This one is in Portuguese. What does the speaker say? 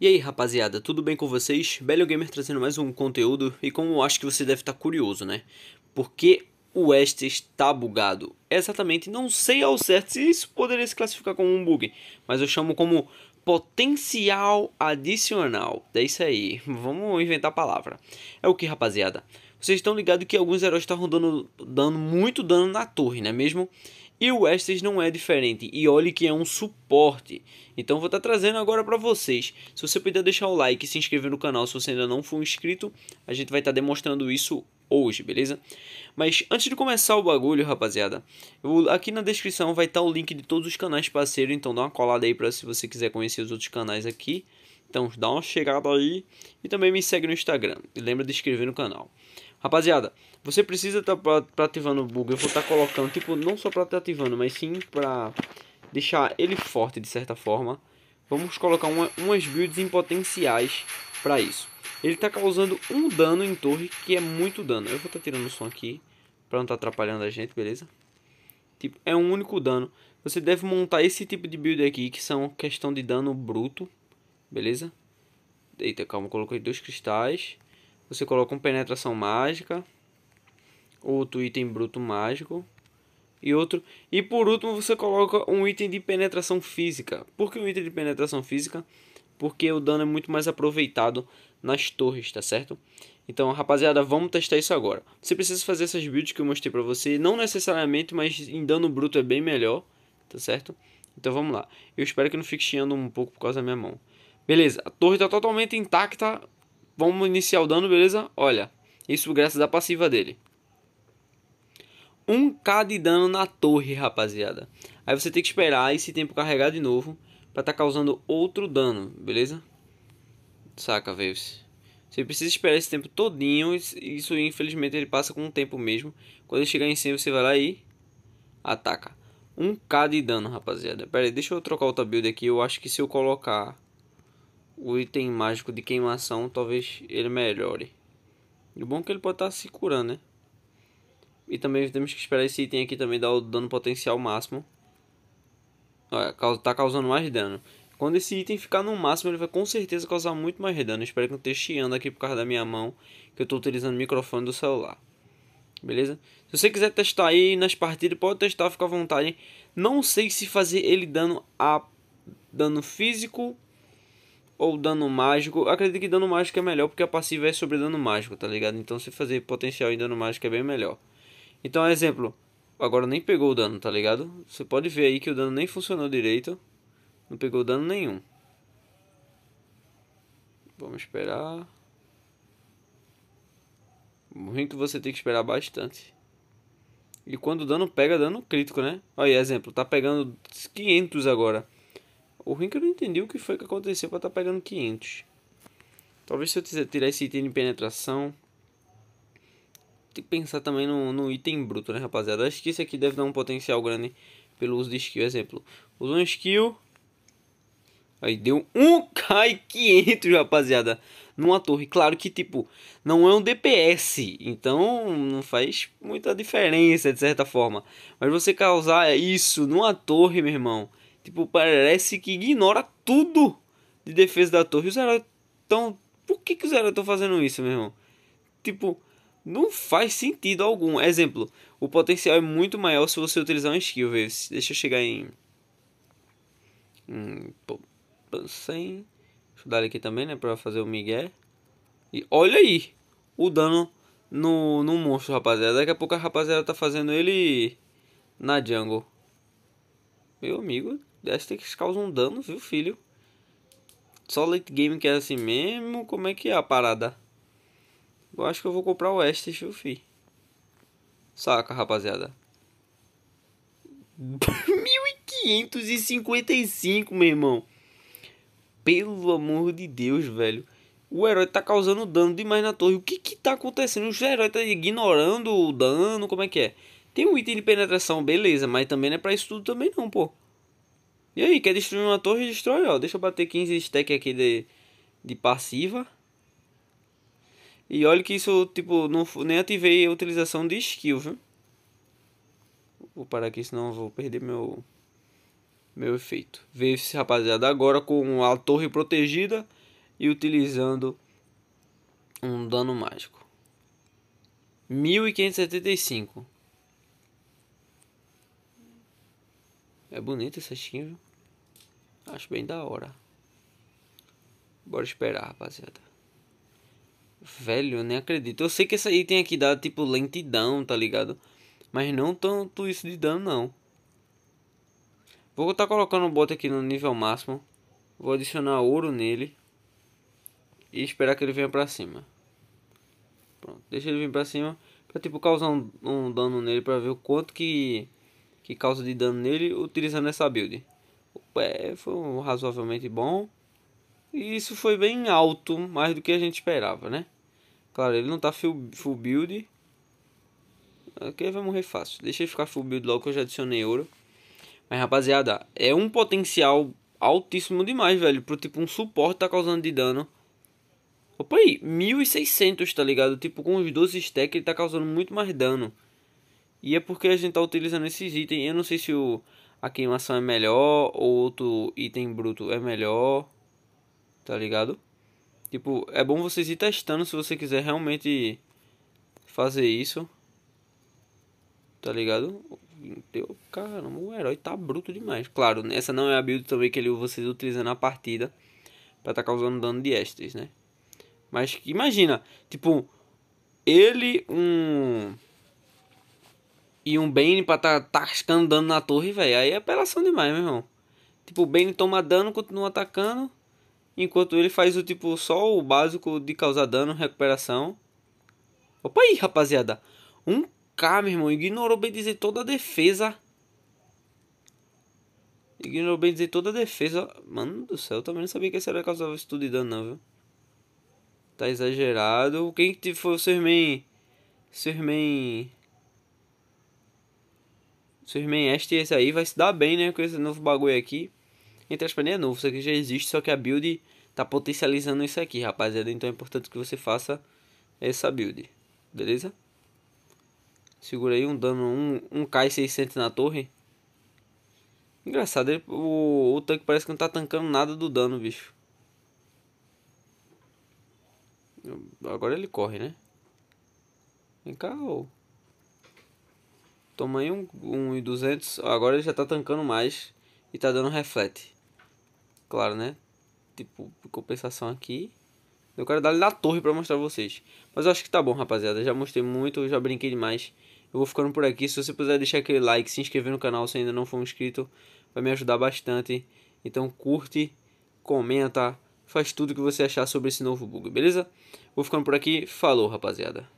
E aí rapaziada, tudo bem com vocês? Belo Gamer trazendo mais um conteúdo e como eu acho que você deve estar tá curioso, né? Porque o West está bugado? Exatamente, não sei ao certo se isso poderia se classificar como um bug, mas eu chamo como potencial adicional. É isso aí, vamos inventar a palavra. É o que rapaziada? Vocês estão ligados que alguns heróis estão tá dando, dando muito dano na torre, né? Mesmo e o Estes não é diferente, e olhe que é um suporte. Então vou estar tá trazendo agora para vocês. Se você puder deixar o like e se inscrever no canal se você ainda não for inscrito, a gente vai estar tá demonstrando isso hoje, beleza? Mas antes de começar o bagulho, rapaziada, eu, aqui na descrição vai estar tá o link de todos os canais parceiros, então dá uma colada aí para se você quiser conhecer os outros canais aqui. Então dá uma chegada aí e também me segue no Instagram. E lembra de inscrever no canal. Rapaziada, você precisa estar tá ativando o bug. Eu vou estar tá colocando, tipo, não só para estar tá ativando, mas sim para deixar ele forte de certa forma. Vamos colocar uma, umas builds em potenciais para isso. Ele está causando um dano em torre, que é muito dano. Eu vou estar tá tirando o som aqui, para não estar tá atrapalhando a gente, beleza? Tipo, é um único dano. Você deve montar esse tipo de build aqui, que são questão de dano bruto, beleza? Eita, calma, coloquei dois cristais. Você coloca um penetração mágica, outro item bruto mágico e outro. E por último, você coloca um item de penetração física. Por que um item de penetração física? Porque o dano é muito mais aproveitado nas torres, tá certo? Então, rapaziada, vamos testar isso agora. Você precisa fazer essas builds que eu mostrei pra você, não necessariamente, mas em dano bruto é bem melhor, tá certo? Então vamos lá. Eu espero que não fique chiando um pouco por causa da minha mão. Beleza, a torre está totalmente intacta, vamos iniciar o dano, beleza? Olha, isso graças à passiva dele. 1k de dano na torre, rapaziada. Aí você tem que esperar esse tempo carregar de novo para estar tá causando outro dano, beleza? Saca, Waves. Você precisa esperar esse tempo todinho, isso infelizmente ele passa com um tempo mesmo. Quando ele chegar em cima você vai lá e ataca. 1k de dano, rapaziada. Pera aí, deixa eu trocar outra build aqui. Eu acho que se eu colocar o item mágico de queimação, talvez ele melhore. o bom é que ele pode estar tá se curando, né? E também temos que esperar esse item aqui também dar o dano potencial máximo. Está tá causando mais dano. Quando esse item ficar no máximo, ele vai com certeza causar muito mais dano. espero que não esteja chiando aqui por causa da minha mão, que eu estou utilizando o microfone do celular. Beleza? Se você quiser testar aí nas partidas, pode testar, fica à vontade. Não sei se fazer ele dano a dano físico ou dano mágico. Acredito que dano mágico é melhor porque a passiva é sobre dano mágico, tá ligado? Então você fazer potencial em dano mágico é bem melhor. Então, exemplo, agora nem pegou o dano, tá ligado? Você pode ver aí que o dano nem funcionou direito. Não pegou dano nenhum. Vamos esperar. muito você tem que esperar bastante. E quando o dano pega, dano crítico, né? Olha aí, exemplo, tá pegando 500 agora. O ruim é que eu não entendi o que foi que aconteceu para estar tá pegando 500. Talvez se eu tirar esse item de penetração. Tem que pensar também no, no item bruto, né, rapaziada? Acho que esse aqui deve dar um potencial grande pelo uso de skill. Exemplo, usou um skill. Aí deu um k 500, rapaziada. Numa torre. Claro que, tipo, não é um DPS. Então, não faz muita diferença, de certa forma. Mas você causar isso numa torre, meu irmão Tipo, parece que ignora tudo de defesa da torre. Os heróis estão. Por que, que os heróis estão fazendo isso, meu irmão? Tipo, não faz sentido algum. Exemplo, o potencial é muito maior se você utilizar um skill. Véio. Deixa eu chegar em. Hum, pô, sem. Deixa eu dar aqui também, né? Pra fazer o Miguel. E olha aí o dano no, no monstro, rapaziada. Daqui a pouco a rapaziada tá fazendo ele na jungle. Meu amigo, Aztecs causam dano, viu, filho? Só late game que é assim mesmo? Como é que é a parada? Eu acho que eu vou comprar o Estes, viu, filho? Saca, rapaziada. 1555, meu irmão. Pelo amor de Deus, velho. O herói tá causando dano demais na torre. O que que tá acontecendo? O herói tá ignorando o dano, como é que é? Tem um item de penetração, beleza, mas também não é pra isso tudo também não, pô. E aí, quer destruir uma torre? Destrói, ó. Deixa eu bater 15 stack aqui de, de passiva. E olha que isso, tipo, não, nem ativei a utilização de skill, viu? Vou parar aqui, senão vou perder meu, meu efeito. Veio esse rapaziada agora com a torre protegida e utilizando um dano mágico. 1575. É bonito essa skin, viu? Acho bem da hora. Bora esperar, rapaziada. Velho, eu nem acredito. Eu sei que essa aí tem aqui dá tipo lentidão, tá ligado? Mas não tanto isso de dano, não. Vou estar tá colocando o bot aqui no nível máximo. Vou adicionar ouro nele. E esperar que ele venha pra cima. Pronto, deixa ele vir pra cima. Pra tipo causar um, um dano nele pra ver o quanto que que causa de dano nele utilizando essa build. É, foi um razoavelmente bom. E isso foi bem alto, mais do que a gente esperava, né? Claro, ele não tá full, full build. Aqui vai morrer fácil. Deixei ficar full build logo que eu já adicionei ouro. Mas rapaziada, é um potencial altíssimo demais, velho. Pro tipo um suporte tá causando de dano. Opa aí, 1600, tá ligado? Tipo, com os 12 stacks ele tá causando muito mais dano. E é porque a gente está utilizando esses itens. Eu não sei se o, a queimação é melhor ou outro item bruto é melhor. Tá ligado? Tipo, é bom vocês ir testando se você quiser realmente fazer isso. Tá ligado? Deu, caramba, o herói tá bruto demais. Claro, essa não é a build também que ele vocês utilizam na partida para tá causando dano de estes, né? Mas imagina, tipo, ele um e um Bane pra tá tascando dano na torre, velho. Aí é apelação demais, meu irmão. Tipo, o Bane toma dano, continua atacando. Enquanto ele faz o tipo só o básico de causar dano, recuperação. Opa aí, rapaziada. Um k meu irmão. Ignorou bem dizer toda a defesa. Ignorou bem dizer toda a defesa. Mano do céu, eu também não sabia que esse era causava isso tudo de dano, não, viu? Tá exagerado. Quem que foi o Sermen? Sermen. Superman Este, esse aí vai se dar bem, né? Com esse novo bagulho aqui. Entre as paninhas é novo, isso aqui já existe, só que a build tá potencializando isso aqui, rapaziada. Então é importante que você faça essa build, beleza? Segura aí um dano, um, um K600 na torre. Engraçado, ele, o, o tanque parece que não tá tancando nada do dano, bicho. Agora ele corre, né? Vem cá, ou... Oh. Tamanho um e 200. Agora ele já tá tancando mais. E tá dando reflete. Claro, né? Tipo, compensação aqui. Eu quero dar ele na torre pra mostrar vocês. Mas eu acho que tá bom, rapaziada. Já mostrei muito, já brinquei demais. Eu vou ficando por aqui. Se você puder deixar aquele like, se inscrever no canal se ainda não for inscrito. Vai me ajudar bastante. Então curte, comenta, faz tudo o que você achar sobre esse novo bug, beleza? Vou ficando por aqui. Falou, rapaziada.